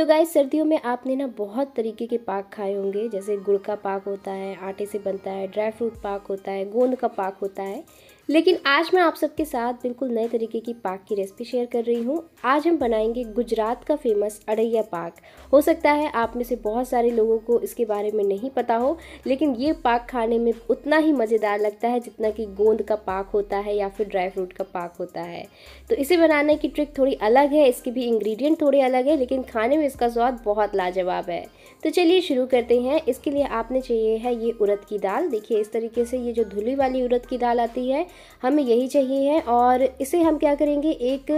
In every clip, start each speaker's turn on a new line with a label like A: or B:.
A: तो गाय सर्दियों में आपने ना बहुत तरीके के पाक खाए होंगे जैसे गुड़ का पाक होता है आटे से बनता है ड्राई फ्रूट पाक होता है गोंद का पाक होता है लेकिन आज मैं आप सबके साथ बिल्कुल नए तरीके की पाक की रेसिपी शेयर कर रही हूँ आज हम बनाएंगे गुजरात का फेमस अड़ैया पाक हो सकता है आप में से बहुत सारे लोगों को इसके बारे में नहीं पता हो लेकिन ये पाक खाने में उतना ही मज़ेदार लगता है जितना कि गोंद का पाक होता है या फिर ड्राई फ्रूट का पाक होता है तो इसे बनाने की ट्रिक थोड़ी अलग है इसके भी इंग्रीडियंट थोड़े अलग है लेकिन खाने में इसका स्वाद बहुत लाजवाब है तो चलिए शुरू करते हैं इसके लिए आपने चाहिए है ये उड़द की दाल देखिए इस तरीके से ये जो धुली वाली उड़द की दाल आती है हमें यही चाहिए है और इसे हम क्या करेंगे एक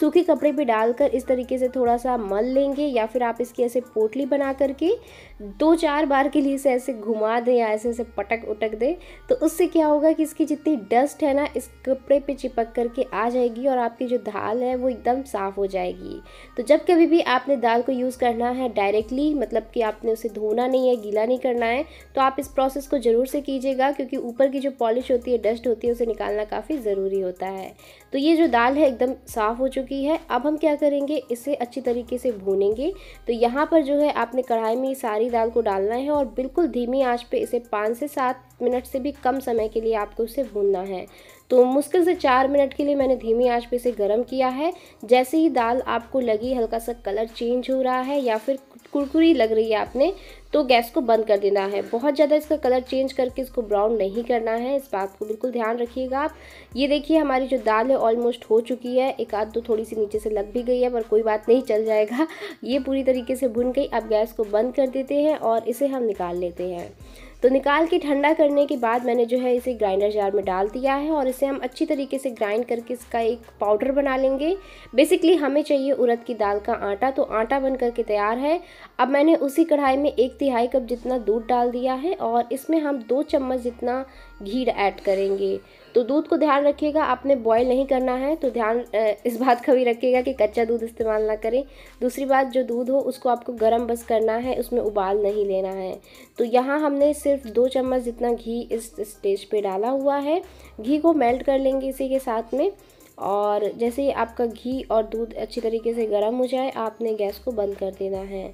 A: सूखे कपड़े पे डालकर इस तरीके से थोड़ा सा मल लेंगे या फिर आप इसकी ऐसे पोटली बना करके दो चार बार के लिए इसे ऐसे घुमा दें या ऐसे ऐसे पटक उटक दें तो उससे क्या होगा कि इसकी जितनी डस्ट है ना इस कपड़े पे चिपक करके आ जाएगी और आपकी जो दाल है वो एकदम साफ़ हो जाएगी तो जब कभी भी आपने दाल को यूज़ करना है डायरेक्टली मतलब कि आपने उसे धोना नहीं है गीला नहीं करना है तो आप इस प्रोसेस को ज़रूर से कीजिएगा क्योंकि ऊपर की जो पॉलिश होती है डस्ट होती है उसे निकाल निकालना काफ़ी ज़रूरी होता है तो ये जो दाल है एकदम साफ़ हो चुकी है अब हम क्या करेंगे इसे अच्छी तरीके से भूनेंगे तो यहाँ पर जो है आपने कढ़ाई में सारी दाल को डालना है और बिल्कुल धीमी आँच पर इसे पाँच से सात मिनट से भी कम समय के लिए आपको इसे भूनना है तो मुश्किल से चार मिनट के लिए मैंने धीमी आंच पे इसे गर्म किया है जैसे ही दाल आपको लगी हल्का सा कलर चेंज हो रहा है या फिर कुरकुरी लग रही है आपने तो गैस को बंद कर देना है बहुत ज़्यादा इसका कलर चेंज करके इसको ब्राउन नहीं करना है इस बात को बिल्कुल ध्यान रखिएगा आप ये देखिए हमारी जो दाल है ऑलमोस्ट हो चुकी है एक आध दो तो थोड़ी सी नीचे से लग भी गई है पर कोई बात नहीं चल जाएगा ये पूरी तरीके से भुन गई अब गैस को बंद कर देते हैं और इसे हम निकाल लेते हैं तो निकाल के ठंडा करने के बाद मैंने जो है इसे ग्राइंडर जार में डाल दिया है और इसे हम अच्छी तरीके से ग्राइंड करके इसका एक पाउडर बना लेंगे बेसिकली हमें चाहिए उड़द की दाल का आटा तो आटा बन करके तैयार है अब मैंने उसी कढ़ाई में एक तिहाई कप जितना दूध डाल दिया है और इसमें हम दो चम्मच जितना घी ऐड करेंगे तो दूध को ध्यान रखिएगा आपने बॉयल नहीं करना है तो ध्यान इस बात का भी रखिएगा कि कच्चा दूध इस्तेमाल ना करें दूसरी बात जो दूध हो उसको आपको गर्म बस करना है उसमें उबाल नहीं लेना है तो यहाँ हमने सिर्फ दो चम्मच जितना घी इस स्टेज पे डाला हुआ है घी को मेल्ट कर लेंगे इसी के साथ में और जैसे ही आपका घी और दूध अच्छी तरीके से गर्म हो जाए आपने गैस को बंद कर देना है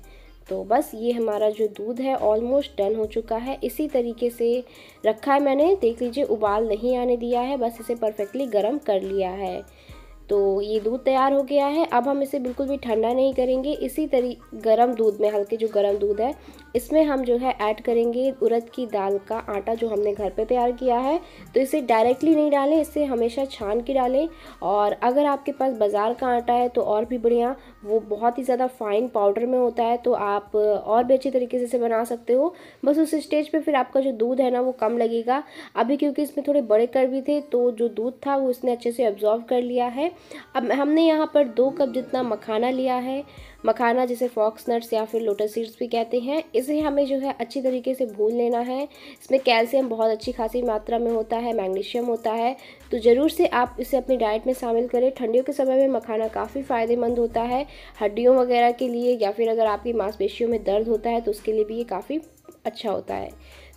A: तो बस ये हमारा जो दूध है ऑलमोस्ट डन हो चुका है इसी तरीके से रखा है मैंने देख लीजिए उबाल नहीं आने दिया है बस इसे परफेक्टली गर्म कर लिया है तो ये दूध तैयार हो गया है अब हम इसे बिल्कुल भी ठंडा नहीं करेंगे इसी तरी गरम दूध में हल्के जो गरम दूध है इसमें हम जो है ऐड करेंगे उड़द की दाल का आटा जो हमने घर पे तैयार किया है तो इसे डायरेक्टली नहीं डालें इसे हमेशा छान के डालें और अगर आपके पास बाज़ार का आटा है तो और भी बढ़िया वो बहुत ही ज़्यादा फाइन पाउडर में होता है तो आप और भी अच्छे तरीके से इसे बना सकते हो बस उस स्टेज पर फिर आपका जो दूध है ना वो कम लगेगा अभी क्योंकि इसमें थोड़े बड़े कर भी थे तो जो दूध था वो इसने अच्छे से ऑब्जॉर्व कर लिया है अब हमने यहाँ पर दो कप जितना मखाना लिया है मखाना जिसे फॉक्स नट्स या फिर लोटस सीड्स भी कहते हैं इस इसे हमें जो है अच्छी तरीके से भून लेना है इसमें कैल्शियम बहुत अच्छी खासी मात्रा में होता है मैग्नीशियम होता है तो ज़रूर से आप इसे अपनी डाइट में शामिल करें ठंडियों के समय में मखाना काफ़ी फ़ायदेमंद होता है हड्डियों वगैरह के लिए या फिर अगर आपकी मांसपेशियों में दर्द होता है तो उसके लिए भी ये काफ़ी अच्छा होता है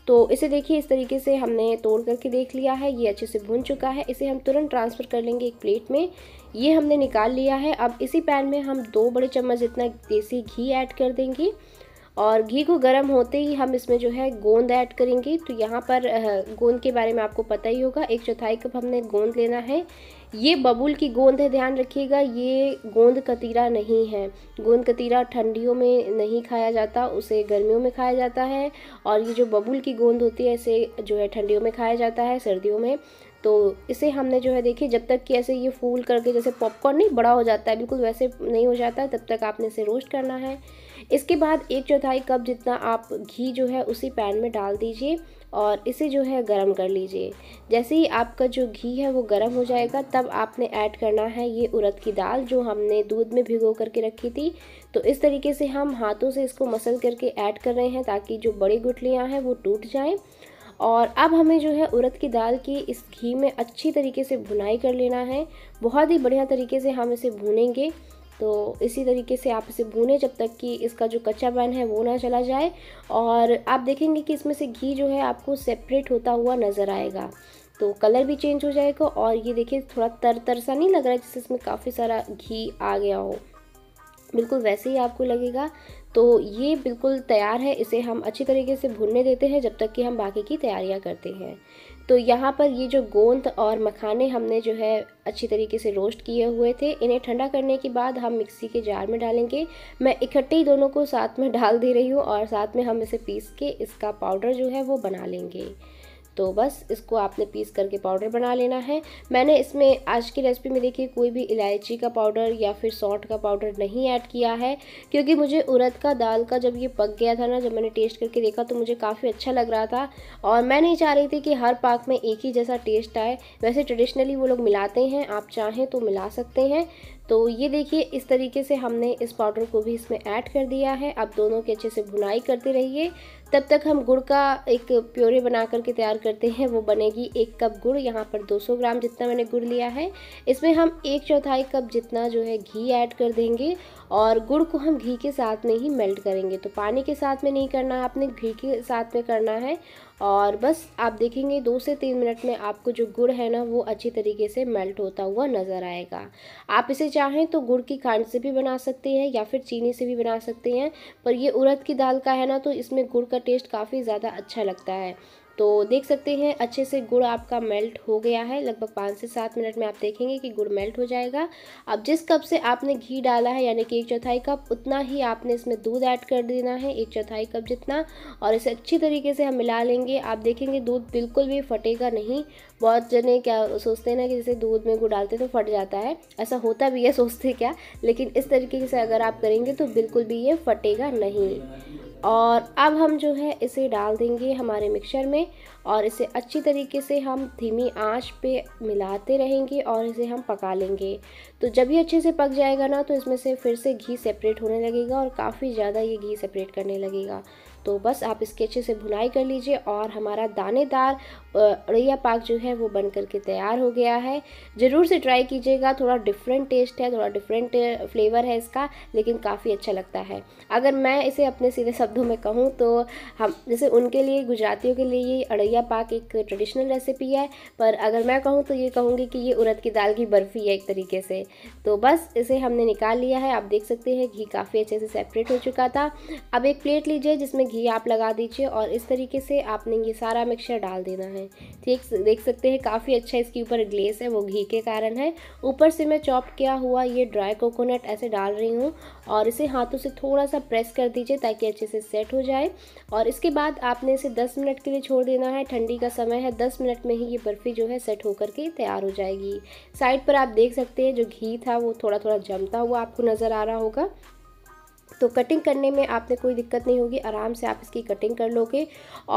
A: तो इसे देखिए इस तरीके से हमने तोड़ करके देख लिया है ये अच्छे से भून चुका है इसे हम तुरंत ट्रांसफ़र कर लेंगे एक प्लेट में ये हमने निकाल लिया है अब इसी पैन में हम दो बड़े चम्मच जितना देसी घी ऐड कर देंगे और घी को गर्म होते ही हम इसमें जो है गोंद ऐड करेंगे तो यहाँ पर गोंद के बारे में आपको पता ही होगा एक चौथाई कप हमने गोंद लेना है ये बबूल की गोंद है ध्यान रखिएगा ये गोंद कतीरा नहीं है गोंद कतीरा ठंडियों में नहीं खाया जाता उसे गर्मियों में खाया जाता है और ये जो बबूल की गोंद होती है इसे जो है ठंडियों में खाया जाता है सर्दियों में तो इसे हमने जो है देखिए जब तक कि ऐसे ये फूल करके जैसे पॉपकॉर्न नहीं बड़ा हो जाता है बिल्कुल वैसे नहीं हो जाता तब तक आपने इसे रोस्ट करना है इसके बाद एक चौथाई कप जितना आप घी जो है उसी पैन में डाल दीजिए और इसे जो है गरम कर लीजिए जैसे ही आपका जो घी है वो गरम हो जाएगा तब आपने ऐड करना है ये उड़द की दाल जो हमने दूध में भिगो करके रखी थी तो इस तरीके से हम हाथों से इसको मसल करके ऐड कर रहे हैं ताकि जो बड़ी गुठलियाँ हैं वो टूट जाएँ और अब हमें जो है उड़द की दाल की इस घी में अच्छी तरीके से भुनाई कर लेना है बहुत ही बढ़िया तरीके से हम इसे भूनेंगे तो इसी तरीके से आप इसे भूने जब तक कि इसका जो कच्चा पैन है वो ना चला जाए और आप देखेंगे कि इसमें से घी जो है आपको सेपरेट होता हुआ नज़र आएगा तो कलर भी चेंज हो जाएगा और ये देखिए थोड़ा तर तर सा नहीं लग रहा है जिससे इसमें काफ़ी सारा घी आ गया हो बिल्कुल वैसे ही आपको लगेगा तो ये बिल्कुल तैयार है इसे हम अच्छी तरीके से भुनने देते हैं जब तक कि हम बाकी की तैयारियां करते हैं तो यहाँ पर ये जो गोंद और मखाने हमने जो है अच्छी तरीके से रोस्ट किए हुए थे इन्हें ठंडा करने के बाद हम मिक्सी के जार में डालेंगे मैं इकट्ठे ही दोनों को साथ में डाल दे रही हूँ और साथ में हम इसे पीस के इसका पाउडर जो है वो बना लेंगे तो बस इसको आपने पीस करके पाउडर बना लेना है मैंने इसमें आज की रेसिपी में देखिए कोई भी इलायची का पाउडर या फिर सौंठ का पाउडर नहीं ऐड किया है क्योंकि मुझे उड़द का दाल का जब ये पक गया था ना जब मैंने टेस्ट करके देखा तो मुझे काफ़ी अच्छा लग रहा था और मैं नहीं चाह रही थी कि हर पाक में एक ही जैसा टेस्ट आए वैसे ट्रेडिशनली वो लोग मिलाते हैं आप चाहें तो मिला सकते हैं तो ये देखिए इस तरीके से हमने इस पाउडर को भी इसमें ऐड कर दिया है आप दोनों की अच्छे से भुनाई करते रहिए तब तक हम गुड़ का एक प्योरे बना करके तैयार करते हैं वो बनेगी एक कप गुड़ यहाँ पर 200 ग्राम जितना मैंने गुड़ लिया है इसमें हम एक चौथाई कप जितना जो है घी ऐड कर देंगे और गुड़ को हम घी के साथ में ही मेल्ट करेंगे तो पानी के साथ में नहीं करना है आपने घी के साथ में करना है और बस आप देखेंगे दो से तीन मिनट में आपको जो गुड़ है ना वो अच्छी तरीके से मेल्ट होता हुआ नज़र आएगा आप इसे चाहें तो गुड़ की खांड से भी बना सकते हैं या फिर चीनी से भी बना सकते हैं पर ये उड़द की दाल का है ना तो इसमें गुड़ का टेस्ट काफ़ी ज़्यादा अच्छा लगता है तो देख सकते हैं अच्छे से गुड़ आपका मेल्ट हो गया है लगभग पाँच से सात मिनट में आप देखेंगे कि गुड़ मेल्ट हो जाएगा अब जिस कप से आपने घी डाला है यानी कि एक चौथाई कप उतना ही आपने इसमें दूध ऐड कर देना है एक चौथाई कप जितना और इसे अच्छी तरीके से हम मिला लेंगे आप देखेंगे दूध बिल्कुल भी फटेगा नहीं बहुत जने क्या सोचते हैं ना कि जैसे दूध में गुड़ डालते तो फट जाता है ऐसा होता भी है सोचते क्या लेकिन इस तरीके से अगर आप करेंगे तो बिल्कुल भी ये फटेगा नहीं और अब हम जो है इसे डाल देंगे हमारे मिक्सर में और इसे अच्छी तरीके से हम धीमी आंच पे मिलाते रहेंगे और इसे हम पका लेंगे तो जब ये अच्छे से पक जाएगा ना तो इसमें से फिर से घी सेपरेट होने लगेगा और काफ़ी ज़्यादा ये घी सेपरेट करने लगेगा तो बस आप इसके अच्छे से भुनाई कर लीजिए और हमारा दानेदार अड़ैया पाक जो है वो बन करके तैयार हो गया है ज़रूर से ट्राई कीजिएगा थोड़ा डिफरेंट टेस्ट है थोड़ा डिफरेंट फ्लेवर है इसका लेकिन काफ़ी अच्छा लगता है अगर मैं इसे अपने सीधे शब्दों में कहूँ तो हम जैसे उनके लिए गुजरातियों के लिए ये अड़ैया पाक एक ट्रेडिशनल रेसिपी है पर अगर मैं कहूँ तो ये कहूँगी कि ये उड़द की दाल की बर्फ़ी है एक तरीके से तो बस इसे हमने निकाल लिया है आप देख सकते हैं घी काफ़ी अच्छे से सेपरेट हो चुका था अब एक प्लेट लीजिए जिसमें घी आप लगा दीजिए और इस तरीके से आपने ये सारा मिक्सचर डाल देना है ठीक देख सकते हैं काफ़ी अच्छा इसके ऊपर ग्लेस है वो घी के कारण है ऊपर से मैं चॉप किया हुआ ये ड्राई कोकोनट ऐसे डाल रही हूँ और इसे हाथों से थोड़ा सा प्रेस कर दीजिए ताकि अच्छे से सेट हो जाए और इसके बाद आपने इसे दस मिनट के लिए छोड़ देना है ठंडी का समय है दस मिनट में ही ये बर्फ़ी जो है सेट होकर के तैयार हो जाएगी साइड पर आप देख सकते हैं जो घी था वो थोड़ा थोड़ा जमता हुआ आपको नज़र आ रहा होगा तो कटिंग करने में आपने कोई दिक्कत नहीं होगी आराम से आप इसकी कटिंग कर लोगे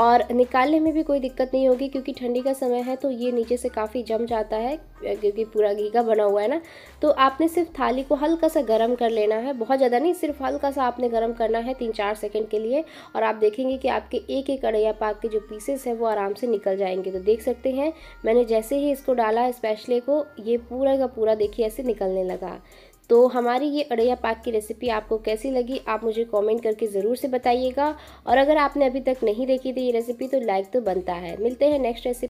A: और निकालने में भी कोई दिक्कत नहीं होगी क्योंकि ठंडी का समय है तो ये नीचे से काफ़ी जम जाता है क्योंकि पूरा घीघा बना हुआ है ना तो आपने सिर्फ थाली को हल्का सा गर्म कर लेना है बहुत ज़्यादा नहीं सिर्फ हल्का सा आपने गर्म करना है तीन चार सेकेंड के लिए और आप देखेंगे कि आपके एक एक कड़ैया पाक के जो पीसेस हैं वो आराम से निकल जाएंगे तो देख सकते हैं मैंने जैसे ही इसको डाला स्पेशले को ये पूरा का पूरा देखिए ऐसे निकलने लगा तो हमारी ये अड़ैया पाक की रेसिपी आपको कैसी लगी आप मुझे कमेंट करके ज़रूर से बताइएगा और अगर आपने अभी तक नहीं देखी थी ये रेसिपी तो लाइक तो बनता है मिलते हैं नेक्स्ट रेसिपी